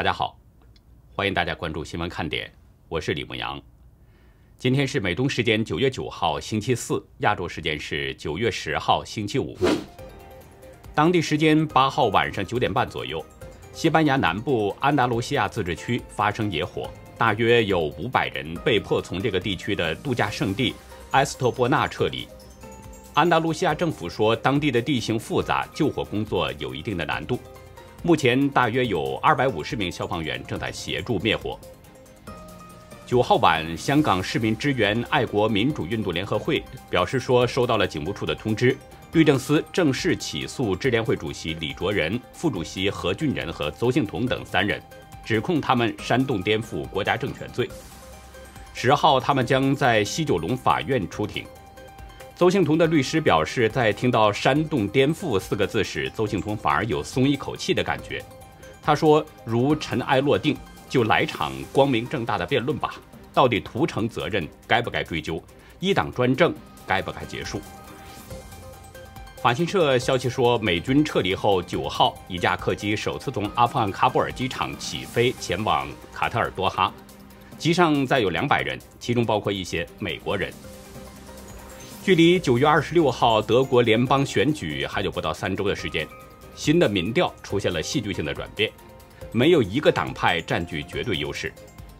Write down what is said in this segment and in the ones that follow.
大家好，欢迎大家关注新闻看点，我是李梦阳。今天是美东时间九月九号星期四，亚洲时间是九月十号星期五。当地时间八号晚上九点半左右，西班牙南部安达卢西亚自治区发生野火，大约有五百人被迫从这个地区的度假胜地埃斯特波纳撤离。安达卢西亚政府说，当地的地形复杂，救火工作有一定的难度。目前大约有二百五十名消防员正在协助灭火。九号晚，香港市民支援爱国民主运动联合会表示说，收到了警务处的通知，律政司正式起诉支联会主席李卓仁、副主席何俊仁和邹庆彤等三人，指控他们煽动颠覆国家政权罪。十号，他们将在西九龙法院出庭。邹庆彤的律师表示，在听到“煽动颠覆”四个字时，邹庆彤反而有松一口气的感觉。他说：“如尘埃落定，就来场光明正大的辩论吧。到底屠城责任该不该追究？一党专政该不该结束？”法新社消息说，美军撤离后九号，一架客机首次从阿富汗喀布尔机场起飞，前往卡塔尔多哈，机上载有两百人，其中包括一些美国人。距离九月二十六号德国联邦选举还有不到三周的时间，新的民调出现了戏剧性的转变，没有一个党派占据绝对优势。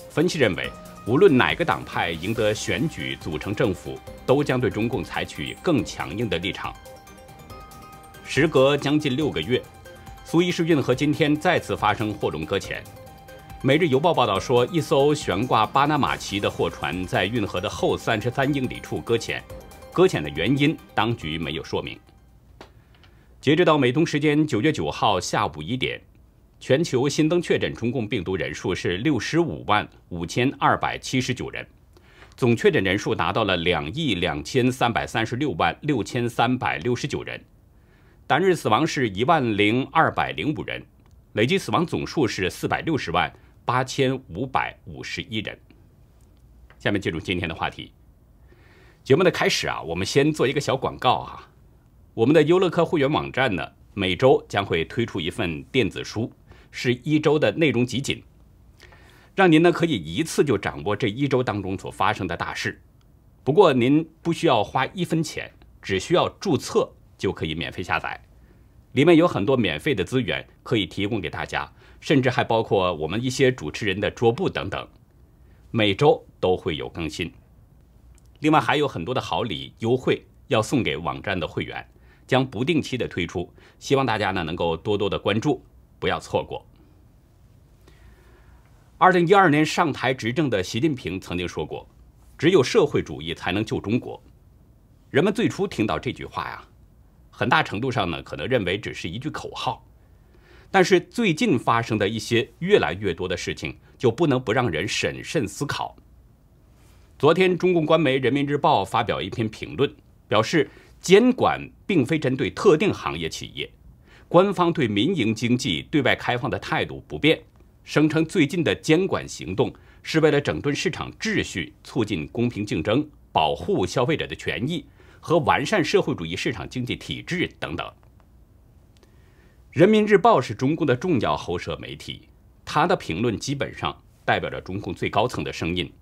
分析认为，无论哪个党派赢得选举组成政府，都将对中共采取更强硬的立场。时隔将近六个月，苏伊士运河今天再次发生货轮搁浅。《每日邮报》报道说，一艘悬挂巴拿马旗的货船在运河的后三十三英里处搁浅。搁浅的原因，当局没有说明。截止到美东时间九月九号下午一点，全球新增确诊中共病毒人数是六十五万五千二百七十九人，总确诊人数达到了两亿两千三百三十六万六千三百六十九人，单日死亡是一万零二百零五人，累计死亡总数是四百六十万八千五百五十一人。下面进入今天的话题。节目的开始啊，我们先做一个小广告啊。我们的优乐客会员网站呢，每周将会推出一份电子书，是一周的内容集锦，让您呢可以一次就掌握这一周当中所发生的大事。不过您不需要花一分钱，只需要注册就可以免费下载。里面有很多免费的资源可以提供给大家，甚至还包括我们一些主持人的桌布等等。每周都会有更新。另外还有很多的好礼优惠要送给网站的会员，将不定期的推出，希望大家呢能够多多的关注，不要错过。二零一二年上台执政的习近平曾经说过：“只有社会主义才能救中国。”人们最初听到这句话呀，很大程度上呢可能认为只是一句口号，但是最近发生的一些越来越多的事情，就不能不让人审慎思考。昨天，中共官媒《人民日报》发表一篇评论，表示监管并非针对特定行业企业，官方对民营经济对外开放的态度不变。声称最近的监管行动是为了整顿市场秩序、促进公平竞争、保护消费者的权益和完善社会主义市场经济体制等等。《人民日报》是中共的重要喉舌媒体，它的评论基本上代表着中共最高层的声音。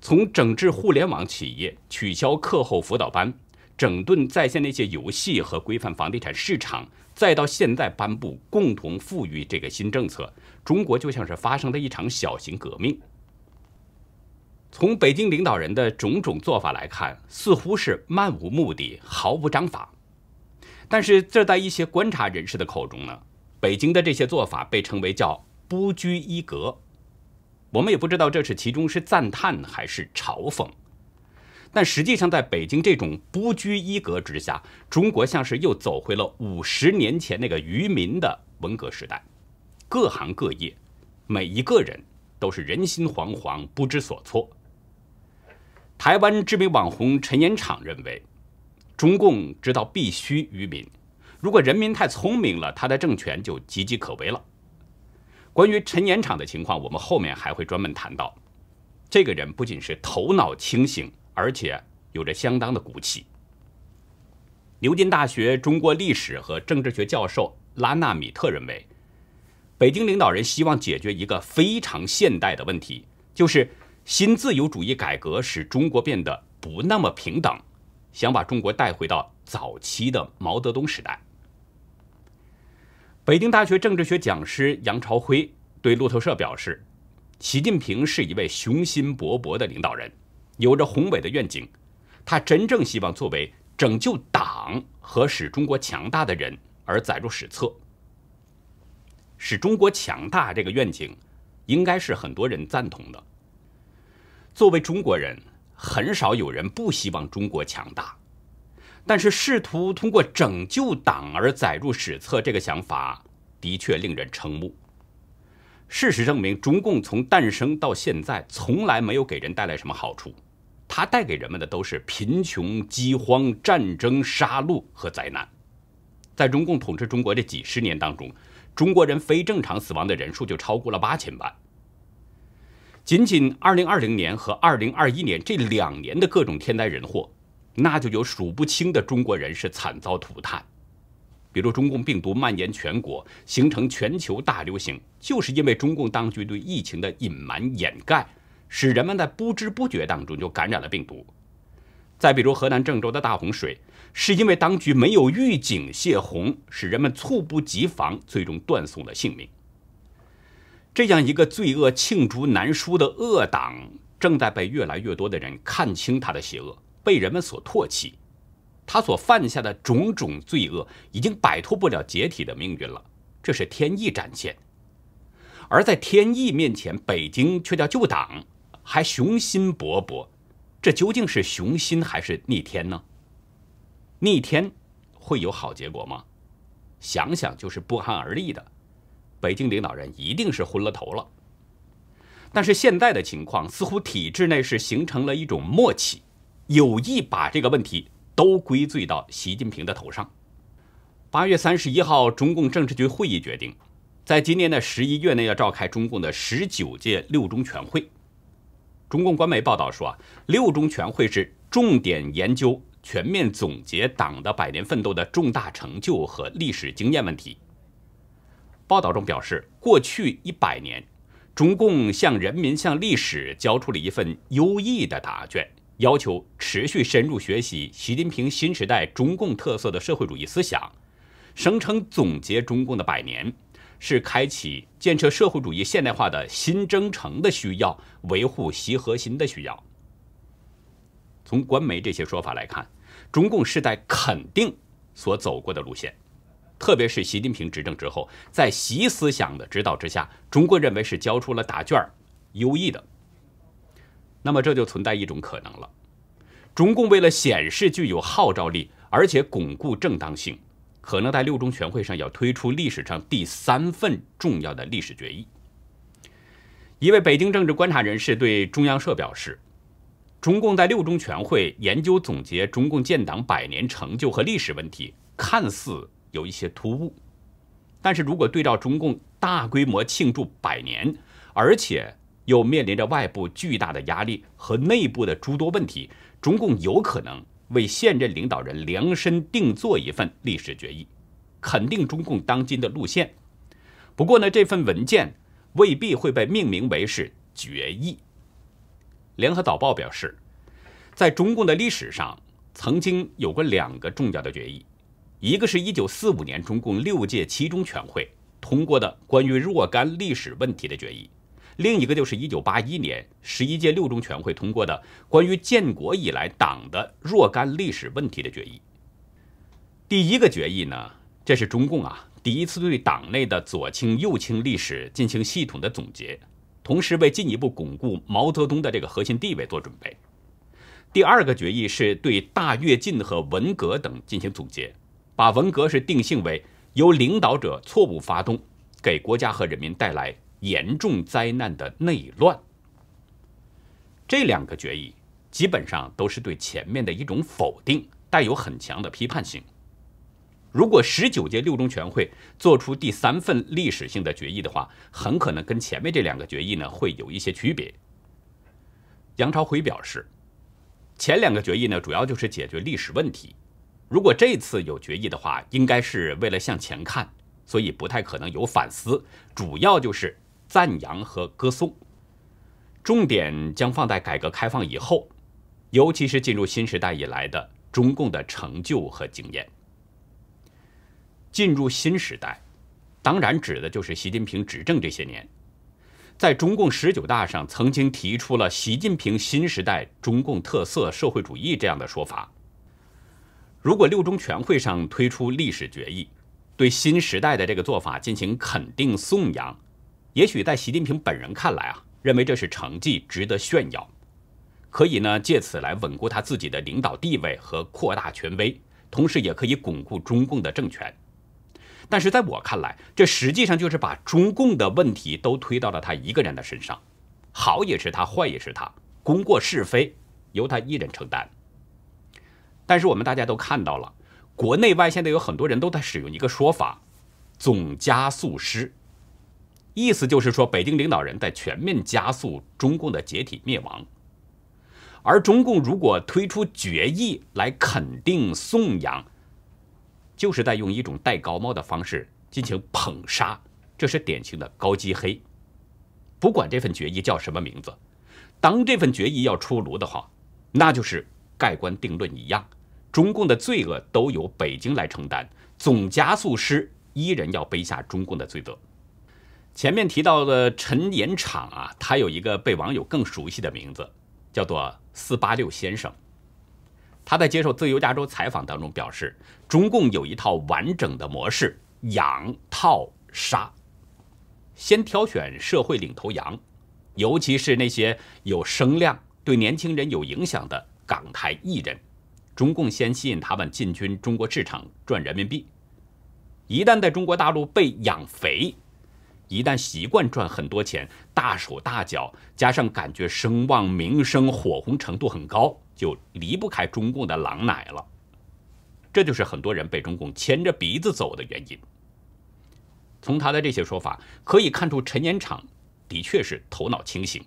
从整治互联网企业、取消课后辅导班、整顿在线那些游戏和规范房地产市场，再到现在颁布共同富裕这个新政策，中国就像是发生了一场小型革命。从北京领导人的种种做法来看，似乎是漫无目的、毫无章法。但是，这在一些观察人士的口中呢，北京的这些做法被称为叫“不拘一格”。我们也不知道这是其中是赞叹还是嘲讽，但实际上在北京这种不拘一格之下，中国像是又走回了五十年前那个愚民的文革时代，各行各业，每一个人都是人心惶惶，不知所措。台湾知名网红陈延昶认为，中共知道必须愚民，如果人民太聪明了，他的政权就岌岌可危了。关于陈年厂的情况，我们后面还会专门谈到。这个人不仅是头脑清醒，而且有着相当的骨气。牛津大学中国历史和政治学教授拉纳米特认为，北京领导人希望解决一个非常现代的问题，就是新自由主义改革使中国变得不那么平等，想把中国带回到早期的毛泽东时代。北京大学政治学讲师杨朝辉对路透社表示：“习近平是一位雄心勃勃的领导人，有着宏伟的愿景。他真正希望作为拯救党和使中国强大的人而载入史册。使中国强大这个愿景，应该是很多人赞同的。作为中国人，很少有人不希望中国强大。”但是，试图通过拯救党而载入史册这个想法的确令人瞠目。事实证明，中共从诞生到现在，从来没有给人带来什么好处，它带给人们的都是贫穷、饥荒、战争、杀戮和灾难。在中共统治中国这几十年当中，中国人非正常死亡的人数就超过了八千万。仅仅2020年和2021年这两年的各种天灾人祸。那就有数不清的中国人是惨遭涂炭，比如中共病毒蔓延全国，形成全球大流行，就是因为中共当局对疫情的隐瞒掩盖，使人们在不知不觉当中就感染了病毒。再比如河南郑州的大洪水，是因为当局没有预警泄洪，使人们猝不及防，最终断送了性命。这样一个罪恶罄竹难书的恶党，正在被越来越多的人看清他的邪恶。被人们所唾弃，他所犯下的种种罪恶已经摆脱不了解体的命运了，这是天意展现。而在天意面前，北京却叫旧党还雄心勃勃，这究竟是雄心还是逆天呢？逆天会有好结果吗？想想就是不寒而栗的。北京领导人一定是昏了头了。但是现在的情况似乎体制内是形成了一种默契。有意把这个问题都归罪到习近平的头上。八月三十一号，中共政治局会议决定，在今年的十一月内要召开中共的十九届六中全会。中共官媒报道说，六中全会是重点研究全面总结党的百年奋斗的重大成就和历史经验问题。报道中表示，过去一百年，中共向人民向历史交出了一份优异的答卷。要求持续深入学习习近平新时代中共特色的社会主义思想，声称总结中共的百年是开启建设社会主义现代化的新征程的需要，维护习核心的需要。从官媒这些说法来看，中共是在肯定所走过的路线，特别是习近平执政之后，在习思想的指导之下，中国认为是交出了答卷儿优异的。那么这就存在一种可能了，中共为了显示具有号召力，而且巩固正当性，可能在六中全会上要推出历史上第三份重要的历史决议。一位北京政治观察人士对中央社表示，中共在六中全会研究总结中共建党百年成就和历史问题，看似有一些突兀，但是如果对照中共大规模庆祝百年，而且。又面临着外部巨大的压力和内部的诸多问题，中共有可能为现任领导人量身定做一份历史决议，肯定中共当今的路线。不过呢，这份文件未必会被命名为是决议。联合早报表示，在中共的历史上，曾经有过两个重要的决议，一个是一九四五年中共六届七中全会通过的关于若干历史问题的决议。另一个就是一九八一年十一届六中全会通过的《关于建国以来党的若干历史问题的决议》。第一个决议呢，这是中共啊第一次对党内的左倾右倾历史进行系统的总结，同时为进一步巩固毛泽东的这个核心地位做准备。第二个决议是对大跃进和文革等进行总结，把文革是定性为由领导者错误发动，给国家和人民带来。严重灾难的内乱，这两个决议基本上都是对前面的一种否定，带有很强的批判性。如果十九届六中全会做出第三份历史性的决议的话，很可能跟前面这两个决议呢会有一些区别。杨朝晖表示，前两个决议呢主要就是解决历史问题，如果这次有决议的话，应该是为了向前看，所以不太可能有反思，主要就是。赞扬和歌颂，重点将放在改革开放以后，尤其是进入新时代以来的中共的成就和经验。进入新时代，当然指的就是习近平执政这些年。在中共十九大上曾经提出了“习近平新时代中共特色社会主义”这样的说法。如果六中全会上推出历史决议，对新时代的这个做法进行肯定颂扬。也许在习近平本人看来啊，认为这是成绩值得炫耀，可以呢借此来稳固他自己的领导地位和扩大权威，同时也可以巩固中共的政权。但是在我看来，这实际上就是把中共的问题都推到了他一个人的身上，好也是他，坏也是他，功过是非由他一人承担。但是我们大家都看到了，国内外现在有很多人都在使用一个说法，总加速师。意思就是说，北京领导人在全面加速中共的解体灭亡，而中共如果推出决议来肯定颂扬，就是在用一种戴高帽的方式进行捧杀，这是典型的高级黑。不管这份决议叫什么名字，当这份决议要出炉的话，那就是盖棺定论一样，中共的罪恶都由北京来承担，总加速师依然要背下中共的罪责。前面提到的陈延厂啊，他有一个被网友更熟悉的名字，叫做“四八六先生”。他在接受《自由加州》采访当中表示，中共有一套完整的模式：养、套、杀。先挑选社会领头羊，尤其是那些有声量、对年轻人有影响的港台艺人，中共先吸引他们进军中国市场赚人民币，一旦在中国大陆被养肥。一旦习惯赚很多钱、大手大脚，加上感觉声望、名声、火红程度很高，就离不开中共的“狼奶”了。这就是很多人被中共牵着鼻子走的原因。从他的这些说法可以看出，陈年长的确是头脑清醒。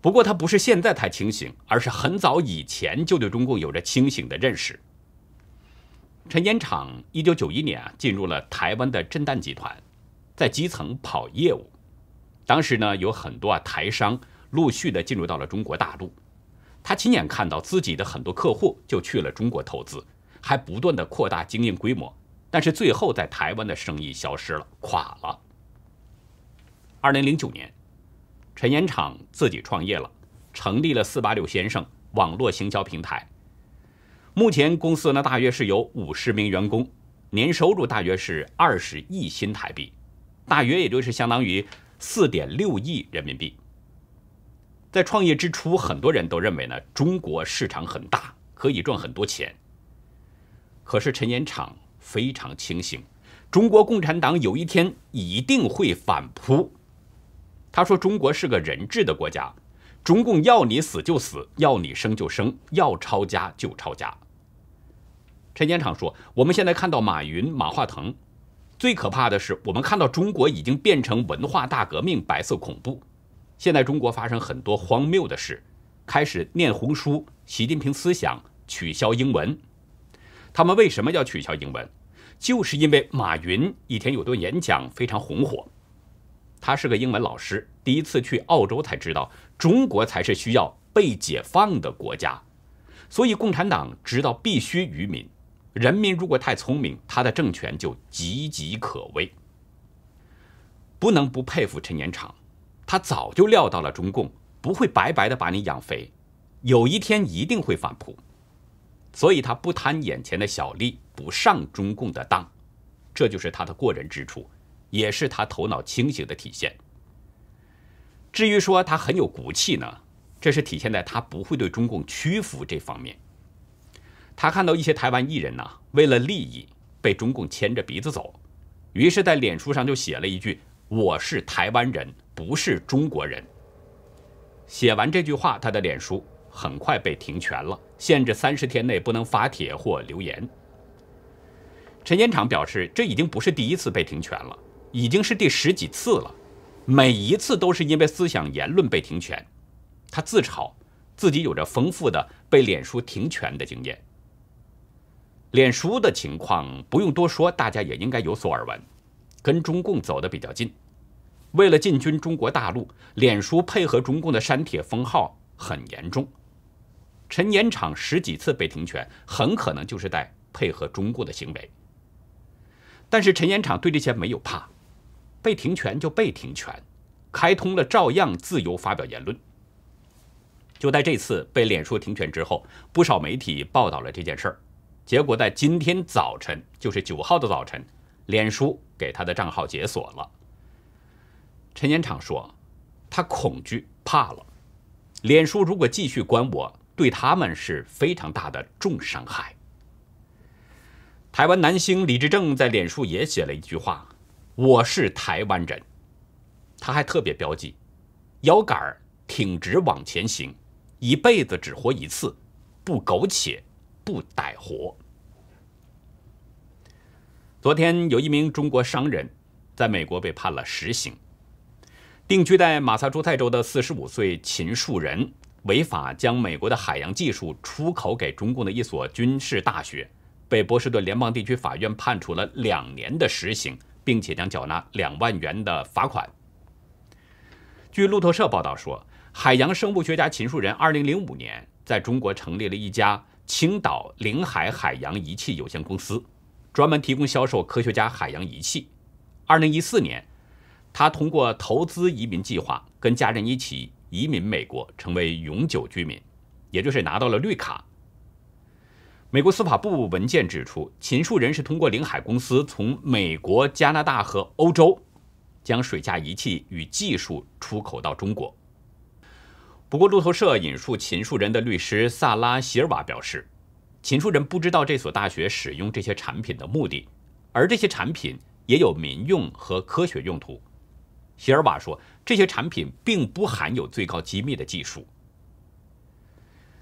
不过，他不是现在才清醒，而是很早以前就对中共有着清醒的认识。陈年长1991年啊，进入了台湾的震旦集团。在基层跑业务，当时呢有很多啊台商陆续的进入到了中国大陆，他亲眼看到自己的很多客户就去了中国投资，还不断的扩大经营规模，但是最后在台湾的生意消失了，垮了。二零零九年，陈延厂自己创业了，成立了四八六先生网络行销平台，目前公司呢大约是有五十名员工，年收入大约是二十亿新台币。大约也就是相当于四点六亿人民币。在创业之初，很多人都认为呢，中国市场很大，可以赚很多钱。可是陈延长非常清醒，中国共产党有一天一定会反扑。他说：“中国是个人治的国家，中共要你死就死，要你生就生，要抄家就抄家。”陈延长说：“我们现在看到马云、马化腾。”最可怕的是，我们看到中国已经变成文化大革命、白色恐怖。现在中国发生很多荒谬的事，开始念红书、习近平思想，取消英文。他们为什么要取消英文？就是因为马云以前有段演讲非常红火，他是个英文老师，第一次去澳洲才知道中国才是需要被解放的国家，所以共产党知道必须愚民。人民如果太聪明，他的政权就岌岌可危。不能不佩服陈延长，他早就料到了中共不会白白的把你养肥，有一天一定会反扑，所以他不贪眼前的小利，不上中共的当，这就是他的过人之处，也是他头脑清醒的体现。至于说他很有骨气呢，这是体现在他不会对中共屈服这方面。他看到一些台湾艺人呐，为了利益被中共牵着鼻子走，于是，在脸书上就写了一句：“我是台湾人，不是中国人。”写完这句话，他的脸书很快被停权了，限制三十天内不能发帖或留言。陈建长表示，这已经不是第一次被停权了，已经是第十几次了，每一次都是因为思想言论被停权。他自嘲自己有着丰富的被脸书停权的经验。脸书的情况不用多说，大家也应该有所耳闻，跟中共走的比较近。为了进军中国大陆，脸书配合中共的删帖封号很严重。陈延厂十几次被停权，很可能就是在配合中共的行为。但是陈延厂对这些没有怕，被停权就被停权，开通了照样自由发表言论。就在这次被脸书停权之后，不少媒体报道了这件事儿。结果在今天早晨，就是九号的早晨，脸书给他的账号解锁了。陈延长说，他恐惧怕了，脸书如果继续关我，对他们是非常大的重伤害。台湾男星李志正在脸书也写了一句话：“我是台湾人。”他还特别标记：“腰杆挺直往前行，一辈子只活一次，不苟且，不歹活。”昨天，有一名中国商人在美国被判了实刑。定居在马萨诸塞州的45岁秦树人，违法将美国的海洋技术出口给中共的一所军事大学，被波士顿联邦地区法院判处了两年的实刑，并且将缴纳两万元的罚款。据路透社报道说，海洋生物学家秦树人2005年在中国成立了一家青岛领海海洋仪器有限公司。专门提供销售科学家海洋仪器。二零一四年，他通过投资移民计划跟家人一起移民美国，成为永久居民，也就是拿到了绿卡。美国司法部文件指出，秦树人是通过领海公司从美国、加拿大和欧洲将水下仪器与技术出口到中国。不过，路透社引述秦树人的律师萨拉·席尔瓦表示。秦树人不知道这所大学使用这些产品的目的，而这些产品也有民用和科学用途。席尔瓦说，这些产品并不含有最高机密的技术。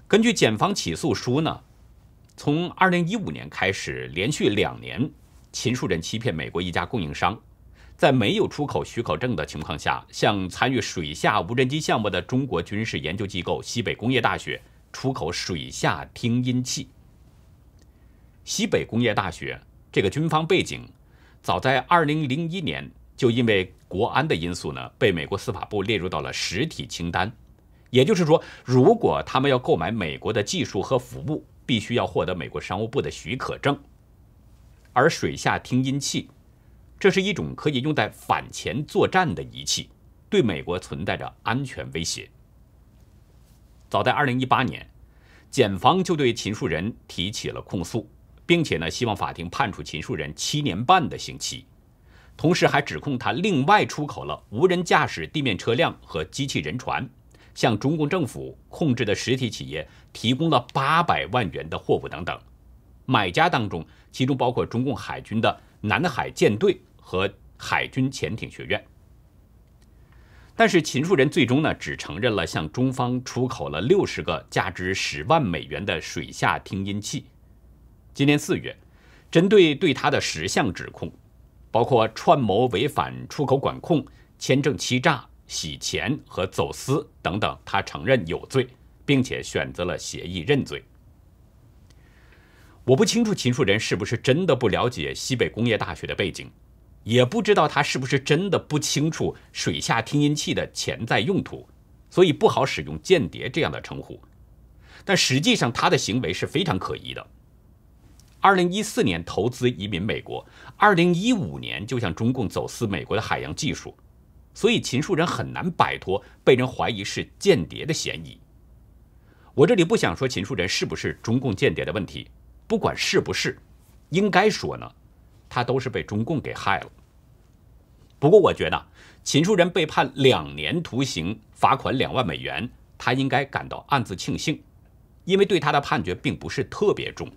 根据检方起诉书呢，从2015年开始，连续两年，秦树人欺骗美国一家供应商，在没有出口许可证的情况下，向参与水下无人机项目的中国军事研究机构西北工业大学出口水下听音器。西北工业大学这个军方背景，早在二零零一年就因为国安的因素呢，被美国司法部列入到了实体清单。也就是说，如果他们要购买美国的技术和服务，必须要获得美国商务部的许可证。而水下听音器，这是一种可以用在反潜作战的仪器，对美国存在着安全威胁。早在二零一八年，检方就对秦树人提起了控诉。并且呢，希望法庭判处秦树人七年半的刑期，同时还指控他另外出口了无人驾驶地面车辆和机器人船，向中共政府控制的实体企业提供了八百万元的货物等等。买家当中，其中包括中共海军的南海舰队和海军潜艇学院。但是秦树人最终呢，只承认了向中方出口了六十个价值十万美元的水下听音器。今年四月，针对对他的十项指控，包括串谋违反出口管控、签证欺诈、洗钱和走私等等，他承认有罪，并且选择了协议认罪。我不清楚秦树人是不是真的不了解西北工业大学的背景，也不知道他是不是真的不清楚水下听音器的潜在用途，所以不好使用间谍这样的称呼。但实际上，他的行为是非常可疑的。二零一四年投资移民美国，二零一五年就向中共走私美国的海洋技术，所以秦树人很难摆脱被人怀疑是间谍的嫌疑。我这里不想说秦树人是不是中共间谍的问题，不管是不是，应该说呢，他都是被中共给害了。不过我觉得秦树人被判两年徒刑、罚款两万美元，他应该感到暗自庆幸，因为对他的判决并不是特别重。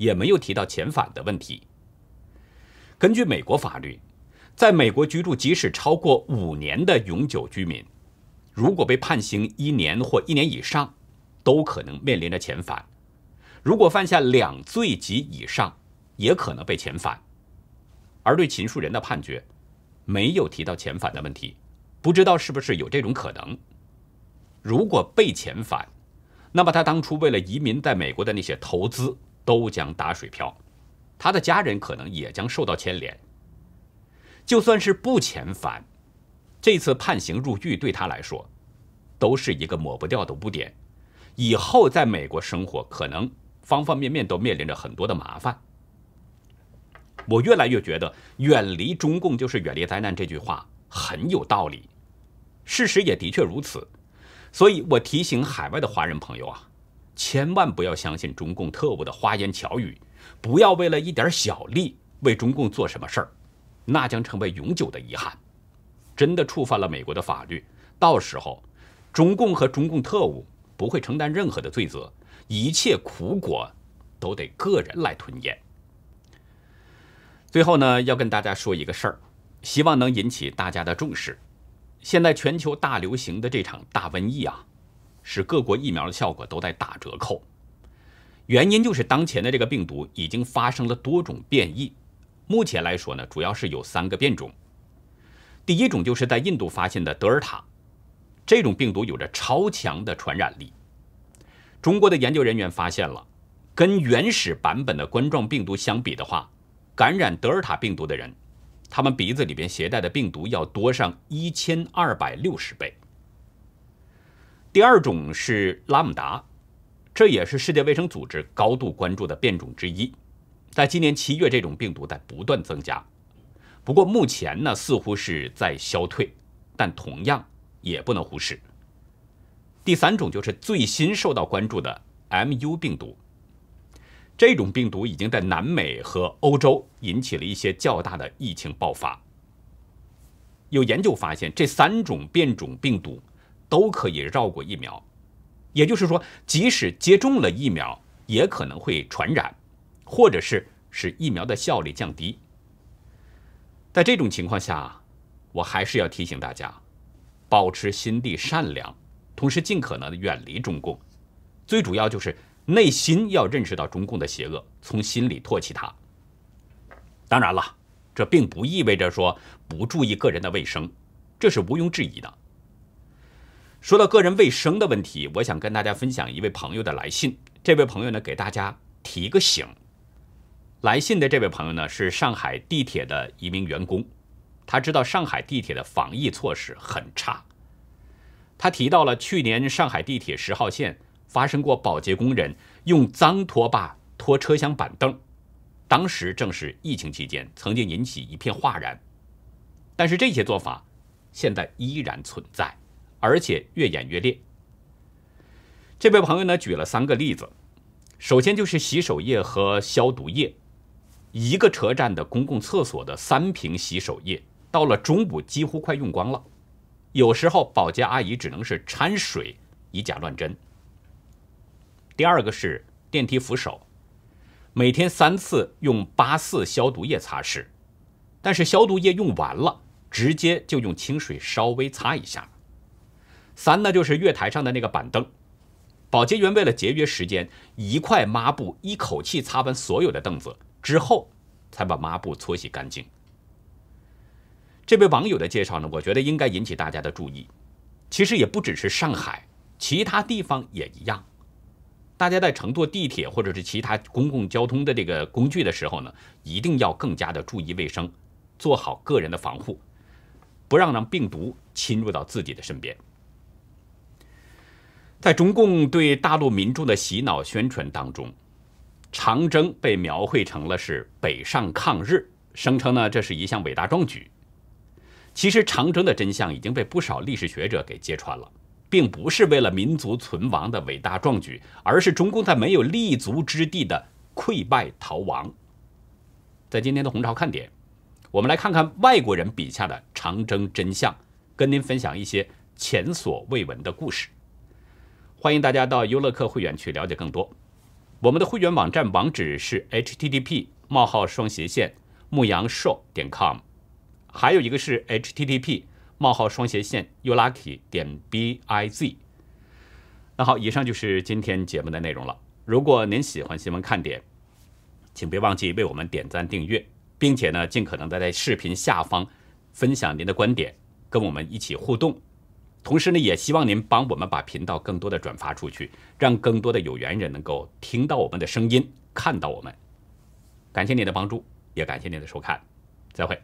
也没有提到遣返的问题。根据美国法律，在美国居住即使超过五年的永久居民，如果被判刑一年或一年以上，都可能面临着遣返；如果犯下两罪及以上，也可能被遣返。而对秦树人的判决没有提到遣返的问题，不知道是不是有这种可能？如果被遣返，那么他当初为了移民在美国的那些投资。都将打水漂，他的家人可能也将受到牵连。就算是不遣返，这次判刑入狱对他来说，都是一个抹不掉的污点，以后在美国生活可能方方面面都面临着很多的麻烦。我越来越觉得“远离中共就是远离灾难”这句话很有道理，事实也的确如此，所以我提醒海外的华人朋友啊。千万不要相信中共特务的花言巧语，不要为了一点小利为中共做什么事儿，那将成为永久的遗憾。真的触犯了美国的法律，到时候，中共和中共特务不会承担任何的罪责，一切苦果都得个人来吞咽。最后呢，要跟大家说一个事儿，希望能引起大家的重视。现在全球大流行的这场大瘟疫啊。使各国疫苗的效果都在打折扣，原因就是当前的这个病毒已经发生了多种变异。目前来说呢，主要是有三个变种。第一种就是在印度发现的德尔塔，这种病毒有着超强的传染力。中国的研究人员发现了，跟原始版本的冠状病毒相比的话，感染德尔塔病毒的人，他们鼻子里边携带的病毒要多上一千二百六十倍。第二种是拉姆达，这也是世界卫生组织高度关注的变种之一。在今年七月，这种病毒在不断增加，不过目前呢似乎是在消退，但同样也不能忽视。第三种就是最新受到关注的 MU 病毒，这种病毒已经在南美和欧洲引起了一些较大的疫情爆发。有研究发现，这三种变种病毒。都可以绕过疫苗，也就是说，即使接种了疫苗，也可能会传染，或者是使疫苗的效力降低。在这种情况下，我还是要提醒大家，保持心地善良，同时尽可能的远离中共。最主要就是内心要认识到中共的邪恶，从心里唾弃它。当然了，这并不意味着说不注意个人的卫生，这是毋庸置疑的。说到个人卫生的问题，我想跟大家分享一位朋友的来信。这位朋友呢，给大家提个醒。来信的这位朋友呢，是上海地铁的一名员工。他知道上海地铁的防疫措施很差。他提到了去年上海地铁十号线发生过保洁工人用脏拖把拖车厢板凳，当时正是疫情期间，曾经引起一片哗然。但是这些做法现在依然存在。而且越演越烈。这位朋友呢举了三个例子，首先就是洗手液和消毒液，一个车站的公共厕所的三瓶洗手液到了中午几乎快用光了，有时候保洁阿姨只能是掺水以假乱真。第二个是电梯扶手，每天三次用八四消毒液擦拭，但是消毒液用完了，直接就用清水稍微擦一下。三呢，就是月台上的那个板凳，保洁员为了节约时间，一块抹布一口气擦完所有的凳子之后，才把抹布搓洗干净。这位网友的介绍呢，我觉得应该引起大家的注意。其实也不只是上海，其他地方也一样。大家在乘坐地铁或者是其他公共交通的这个工具的时候呢，一定要更加的注意卫生，做好个人的防护，不让让病毒侵入到自己的身边。在中共对大陆民众的洗脑宣传当中，长征被描绘成了是北上抗日，声称呢这是一项伟大壮举。其实长征的真相已经被不少历史学者给揭穿了，并不是为了民族存亡的伟大壮举，而是中共在没有立足之地的溃败逃亡。在今天的红潮看点，我们来看看外国人笔下的长征真相，跟您分享一些前所未闻的故事。欢迎大家到优乐客会员去了解更多。我们的会员网站网址是 http: 冒号双斜线牧羊 show 点 com，还有一个是 http: 冒号双斜线 ulucky 点 biz。那好，以上就是今天节目的内容了。如果您喜欢新闻看点，请别忘记为我们点赞、订阅，并且呢，尽可能的在视频下方分享您的观点，跟我们一起互动。同时呢，也希望您帮我们把频道更多的转发出去，让更多的有缘人能够听到我们的声音，看到我们。感谢您的帮助，也感谢您的收看，再会。